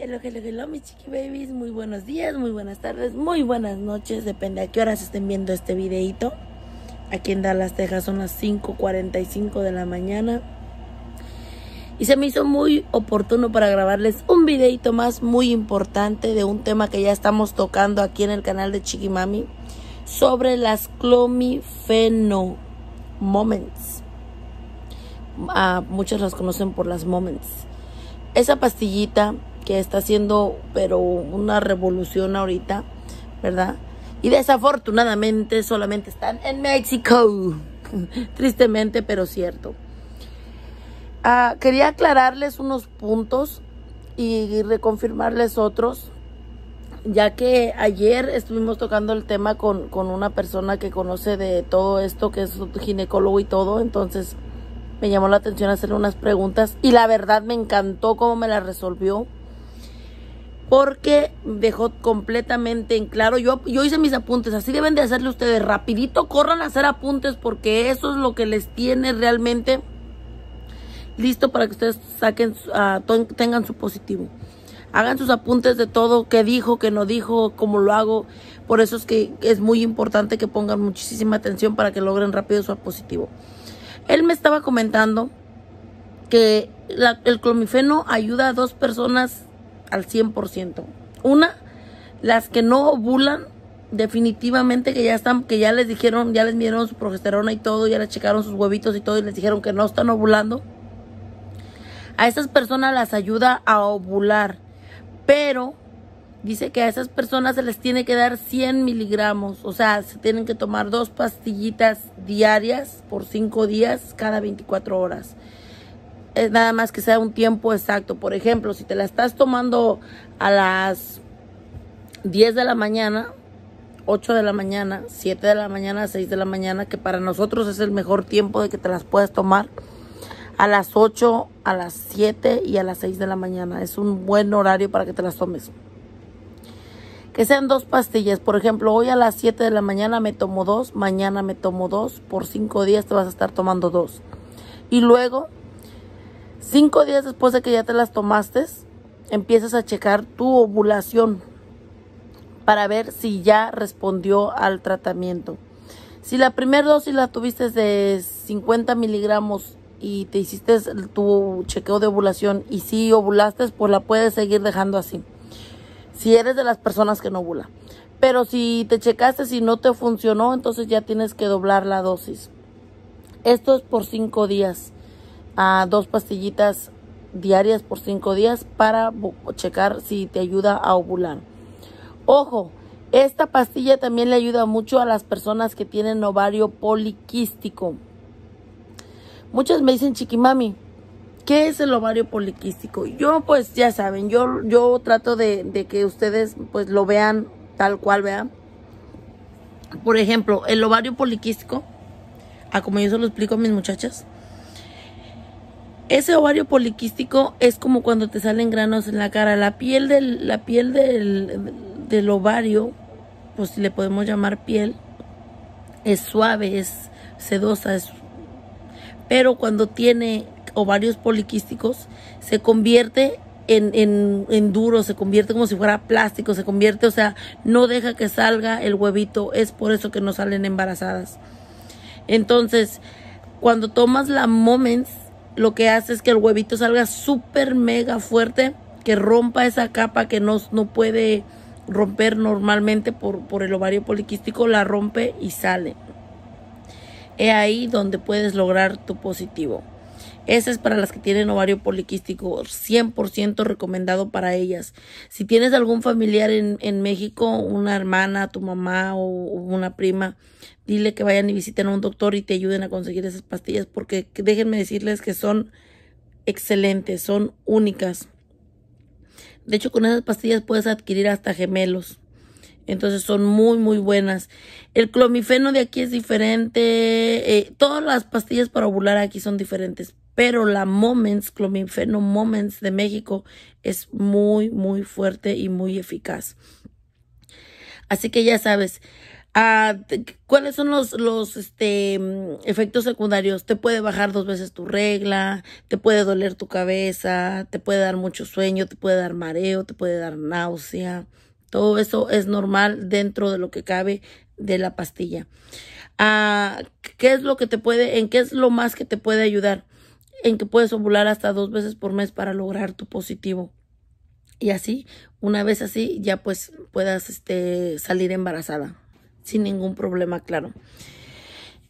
Hello, hello, hello, mis chiqui babies. Muy buenos días, muy buenas tardes, muy buenas noches. Depende a qué horas estén viendo este videito. Aquí en Dallas, Texas son las 5.45 de la mañana. Y se me hizo muy oportuno para grabarles un videito más muy importante de un tema que ya estamos tocando aquí en el canal de Chiqui Mami. Sobre las clomifeno moments. Uh, ah, muchos las conocen por las moments. Esa pastillita que está haciendo, pero una revolución ahorita, ¿verdad? Y desafortunadamente solamente están en México. Tristemente, pero cierto. Ah, quería aclararles unos puntos y reconfirmarles otros, ya que ayer estuvimos tocando el tema con, con una persona que conoce de todo esto, que es un ginecólogo y todo, entonces me llamó la atención hacerle unas preguntas y la verdad me encantó cómo me las resolvió porque dejó completamente en claro, yo, yo hice mis apuntes, así deben de hacerle ustedes, rapidito corran a hacer apuntes porque eso es lo que les tiene realmente listo para que ustedes saquen, ah, tengan su positivo. Hagan sus apuntes de todo, qué dijo, qué no dijo, cómo lo hago. Por eso es que es muy importante que pongan muchísima atención para que logren rápido su positivo. Él me estaba comentando que el clomifeno ayuda a dos personas al 100%. Una, las que no ovulan, definitivamente que ya están, que ya les dijeron, ya les midieron su progesterona y todo, ya les checaron sus huevitos y todo y les dijeron que no están ovulando. A esas personas las ayuda a ovular, pero dice que a esas personas se les tiene que dar 100 miligramos, o sea, se tienen que tomar dos pastillitas diarias por 5 días cada 24 horas. Eh, nada más que sea un tiempo exacto. Por ejemplo, si te la estás tomando a las 10 de la mañana, 8 de la mañana, 7 de la mañana, 6 de la mañana, que para nosotros es el mejor tiempo de que te las puedas tomar, a las 8, a las 7 y a las 6 de la mañana. Es un buen horario para que te las tomes. Que sean dos pastillas. Por ejemplo, hoy a las 7 de la mañana me tomo dos, mañana me tomo dos, por 5 días te vas a estar tomando dos. Y luego Cinco días después de que ya te las tomaste, empiezas a checar tu ovulación para ver si ya respondió al tratamiento. Si la primera dosis la tuviste de 50 miligramos y te hiciste tu chequeo de ovulación y si ovulaste, pues la puedes seguir dejando así. Si eres de las personas que no ovula. Pero si te checaste, y no te funcionó, entonces ya tienes que doblar la dosis. Esto es por cinco días a dos pastillitas diarias por cinco días para checar si te ayuda a ovular. Ojo, esta pastilla también le ayuda mucho a las personas que tienen ovario poliquístico. Muchas me dicen, chiquimami, ¿qué es el ovario poliquístico? Yo, pues, ya saben, yo, yo trato de, de que ustedes, pues, lo vean tal cual, vean. Por ejemplo, el ovario poliquístico, a ah, como yo se lo explico a mis muchachas, ese ovario poliquístico es como cuando te salen granos en la cara. La piel del, la piel del, ovario, pues si le podemos llamar piel, es suave, es sedosa. Es... Pero cuando tiene ovarios poliquísticos, se convierte en, en, duro, se convierte como si fuera plástico, se convierte, o sea, no deja que salga el huevito, es por eso que no salen embarazadas. Entonces, cuando tomas la Moments, lo que hace es que el huevito salga súper mega fuerte, que rompa esa capa que no, puede romper normalmente por, por, el ovario poliquístico, la rompe y sale. Es ahí donde puedes lograr tu positivo. Esa es para las que tienen ovario poliquístico, 100% recomendado para ellas. Si tienes algún familiar en, México, una hermana, tu mamá o, una prima, dile que vayan y visiten a un doctor y te ayuden a conseguir esas pastillas porque déjenme decirles que son excelentes, son únicas. De hecho, con esas pastillas puedes adquirir hasta gemelos. Entonces son muy, muy buenas. El clomifeno de aquí es diferente. Eh, todas las pastillas para ovular aquí son diferentes pero la Moments, Clomifeno Moments de México es muy, muy fuerte y muy eficaz. Así que ya sabes, ah, ¿cuáles son los, este, efectos secundarios? Te puede bajar dos veces tu regla, te puede doler tu cabeza, te puede dar mucho sueño, te puede dar mareo, te puede dar náusea. Todo eso es normal dentro de lo que cabe de la pastilla. Ah, ¿Qué es lo que te puede, en qué es lo más que te puede ayudar? en que puedes ovular hasta dos veces por mes para lograr tu positivo. Y así, una vez así, ya pues puedas este, salir embarazada sin ningún problema, claro.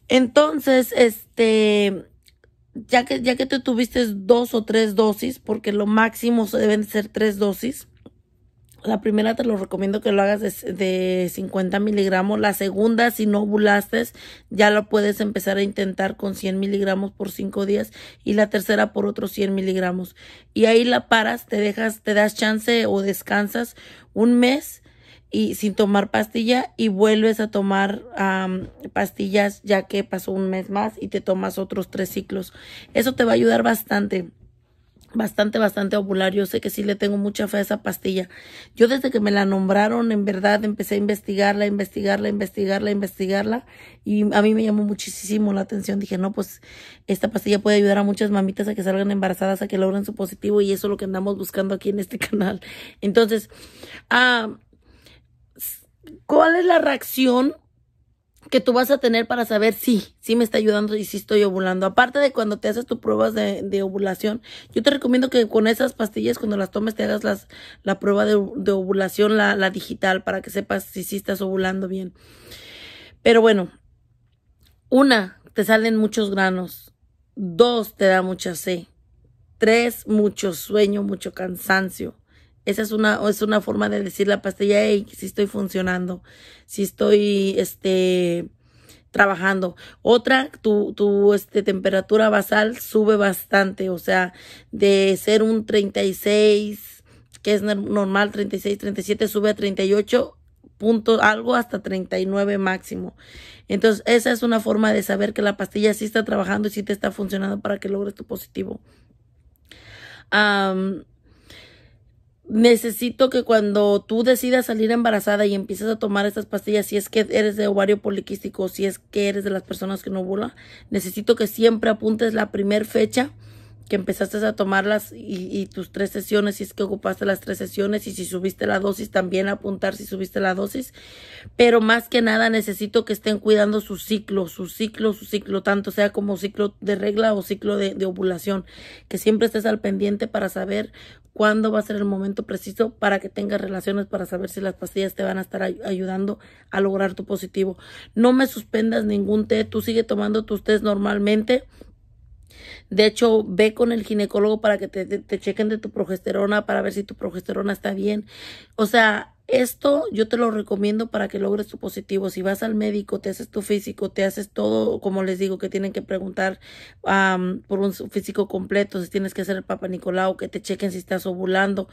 Entonces, este, ya que, ya que te tuviste dos o tres dosis, porque lo máximo deben ser tres dosis, la primera te lo recomiendo que lo hagas de, de 50 miligramos. La segunda, si no ovulaste, ya lo puedes empezar a intentar con 100 miligramos por 5 días. Y la tercera por otros 100 miligramos. Y ahí la paras, te dejas, te das chance o descansas un mes y sin tomar pastilla y vuelves a tomar pastillas ya que pasó un mes más y te tomas otros tres ciclos. Eso te va a ayudar bastante bastante, bastante popular. Yo sé que sí le tengo mucha fe a esa pastilla. Yo desde que me la nombraron, en verdad, empecé a investigarla, investigarla, investigarla, investigarla. Y a mí me llamó muchísimo la atención. Dije, no, pues esta pastilla puede ayudar a muchas mamitas a que salgan embarazadas, a que logren su positivo. Y eso es lo que andamos buscando aquí en este canal. Entonces, ah, ¿cuál es la reacción que tú vas a tener para saber si, si me está ayudando y si estoy ovulando. Aparte de cuando te haces tus pruebas de, ovulación, yo te recomiendo que con esas pastillas, cuando las tomes, te hagas las, la prueba de, ovulación, la, digital, para que sepas si, sí estás ovulando bien. Pero bueno, una, te salen muchos granos. Dos, te da mucha sed. Tres, mucho sueño, mucho cansancio. Esa es una, es una forma de decir la pastilla, hey, si estoy funcionando, si estoy, este, trabajando. Otra, tu, este, temperatura basal sube bastante, o sea, de ser un 36, que es normal, 36, 37, sube a 38 punto algo hasta 39 máximo. Entonces, esa es una forma de saber que la pastilla sí está trabajando y si te está funcionando para que logres tu positivo necesito que cuando tú decidas salir embarazada y empieces a tomar estas pastillas, si es que eres de ovario poliquístico, si es que eres de las personas que no bula, necesito que siempre apuntes la primer fecha que empezaste a tomarlas y, tus tres sesiones, si es que ocupaste las tres sesiones y si subiste la dosis, también apuntar si subiste la dosis. Pero más que nada necesito que estén cuidando su ciclo, su ciclo, su ciclo, tanto sea como ciclo de regla o ciclo de, ovulación, que siempre estés al pendiente para saber cuándo va a ser el momento preciso para que tengas relaciones, para saber si las pastillas te van a estar ayudando a lograr tu positivo. No me suspendas ningún té, tú sigue tomando tus tés normalmente. De hecho, ve con el ginecólogo para que te, te, chequen de tu progesterona, para ver si tu progesterona está bien. O sea, esto yo te lo recomiendo para que logres tu positivo. Si vas al médico, te haces tu físico, te haces todo, como les digo, que tienen que preguntar por un físico completo, si tienes que hacer el Papa Nicolau, que te chequen si estás ovulando.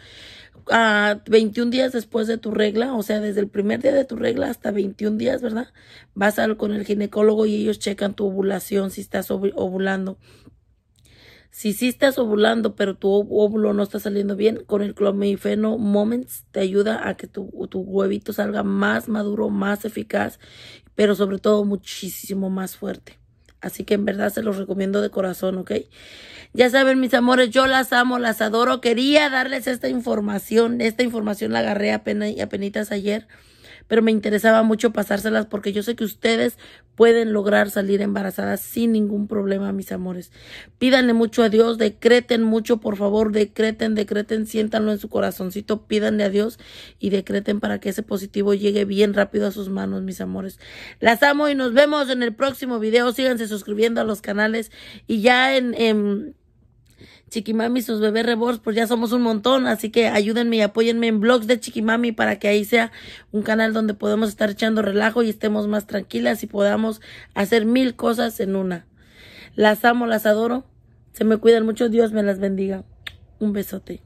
21 ah, días después de tu regla, o sea, desde el primer día de tu regla hasta 21 días, ¿verdad? Vas al, con el ginecólogo y ellos checan tu ovulación, si estás ovulando. Si sí estás ovulando, pero tu óvulo no está saliendo bien, con el clomifeno Moments te ayuda a que tu, huevito salga más maduro, más eficaz, pero sobre todo muchísimo más fuerte. Así que en verdad se los recomiendo de corazón, ¿ok? Ya saben, mis amores, yo las amo, las adoro. Quería darles esta información. Esta información la agarré apenas, apenas ayer pero me interesaba mucho pasárselas porque yo sé que ustedes pueden lograr salir embarazadas sin ningún problema, mis amores. Pídanle mucho a Dios, decreten mucho, por favor, decreten, decreten, siéntanlo en su corazoncito, pídanle a Dios y decreten para que ese positivo llegue bien rápido a sus manos, mis amores. Las amo y nos vemos en el próximo video. Síganse suscribiendo a los canales y ya en, en Chiquimami y sus bebés rebors, pues ya somos un montón, así que ayúdenme y apóyenme en blogs de Chiquimami para que ahí sea un canal donde podemos estar echando relajo y estemos más tranquilas y podamos hacer mil cosas en una. Las amo, las adoro. Se me cuidan mucho. Dios me las bendiga. Un besote.